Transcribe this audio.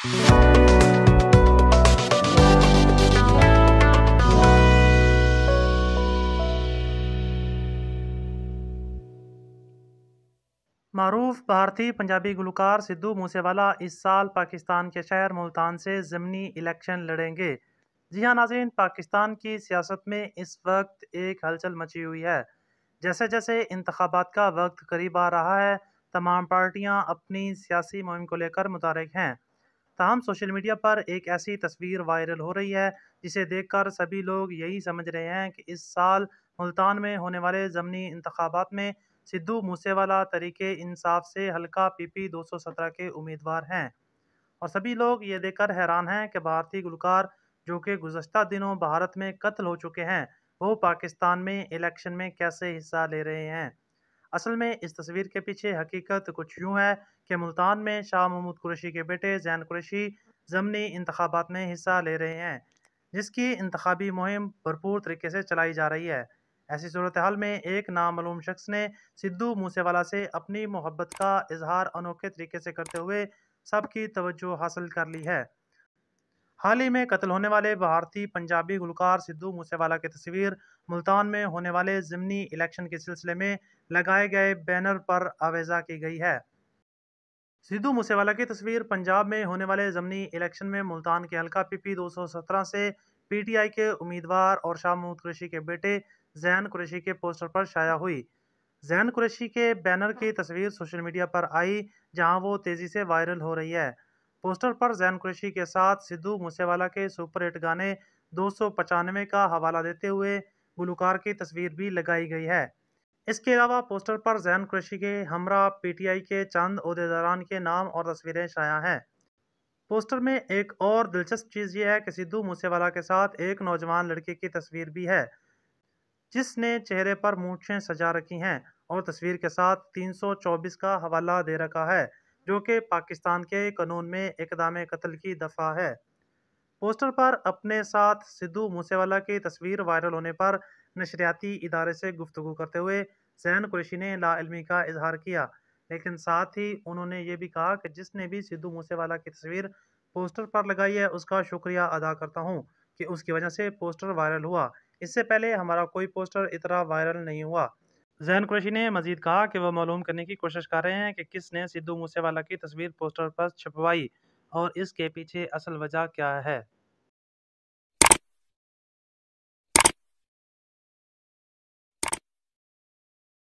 मरूफ भारतीय पंजाबी गुलकार सिद्धू मूसेवाला इस साल पाकिस्तान के शहर मुल्तान से ज़मनी इलेक्शन लड़ेंगे जी हाँ नाजीन पाकिस्तान की सियासत में इस वक्त एक हलचल मची हुई है जैसे जैसे इंतबात का वक्त करीब आ रहा है तमाम पार्टियां अपनी सियासी मुहिम को लेकर मुतारक हैं तमाम सोशल मीडिया पर एक ऐसी तस्वीर वायरल हो रही है जिसे देखकर सभी लोग यही समझ रहे हैं कि इस साल मुल्तान में होने वाले ज़मनी इंतबात में सिद्धू मूसेवाला तरीके इंसाफ से हल्का पीपी 217 के उम्मीदवार हैं और सभी लोग ये देखकर हैरान हैं कि भारतीय गुलकार जो कि गुजशत दिनों भारत में कत्ल हो चुके हैं वो पाकिस्तान में इलेक्शन में कैसे हिस्सा ले रहे हैं असल में इस तस्वीर के पीछे हकीकत कुछ यूँ है कि मुल्तान में शाह महमूद कुरैशी के बेटे जैन कुरैशी ज़मनी इंतबात में हिस्सा ले रहे हैं जिसकी इंतबी मुहिम भरपूर तरीके से चलाई जा रही है ऐसी सूरत हाल में एक नामूम शख्स ने सिद्धू मूसेवाला से अपनी मोहब्बत का इजहार अनोखे तरीके से करते हुए सबकी तवज्जो हासिल कर ली है हाल ही में कत्ल होने वाले भारतीय पंजाबी गुलकार सिद्धू मूसेवाला की तस्वीर मुल्तान में होने वाले ज़मनी इलेक्शन के सिलसिले में लगाए गए बैनर पर आवेजा की गई है सिद्धू मूसेवाला की तस्वीर पंजाब में होने वाले ज़मनी इलेक्शन में मुल्तान के हल्का पीपी 217 से पीटीआई के उम्मीदवार और शाह महमूद कुरैशी के बेटे जैन कुरैशी के पोस्टर पर शाया हुई जैन कुरैशी के बैनर की तस्वीर सोशल मीडिया पर आई जहां वो तेज़ी से वायरल हो रही है पोस्टर पर जैन कुरेशी के साथ सिद्धू मूसेवाला के सुपर हिट गाने दो का हवाला देते हुए गुलकार की तस्वीर भी लगाई गई है इसके अलावा पोस्टर पर जैन कुरेशी के हमरा पीटीआई के चंद अहदेदारान के नाम और तस्वीरें शाया हैं पोस्टर में एक और दिलचस्प चीज़ यह है कि सिद्धू मूसेवाला के साथ एक नौजवान लड़के की तस्वीर भी है जिसने चेहरे पर मूछें सजा रखी हैं और तस्वीर के साथ 324 का हवाला दे रखा है जो कि पाकिस्तान के कानून में इकदाम कत्ल की दफ़ा है पोस्टर पर अपने साथ सिद्धू मूसेवाला की तस्वीर वायरल होने पर नशरियाती इदारे से गुफ्तु करते हुए जहन कुरैशी ने लाआलमी का इजहार किया लेकिन साथ ही उन्होंने ये भी कहा कि जिसने भी सिद्धू मूसेवाला की तस्वीर पोस्टर पर लगाई है उसका शुक्रिया अदा करता हूँ कि उसकी वजह से पोस्टर वायरल हुआ इससे पहले हमारा कोई पोस्टर इतना वायरल नहीं हुआ जहन कुरैशी ने मजीद कहा कि वह मालूम करने की कोशिश कर रहे हैं कि किसने सिद्धू मूसेवाला की तस्वीर पोस्टर पर छपवाई और इसके पीछे असल वजह क्या है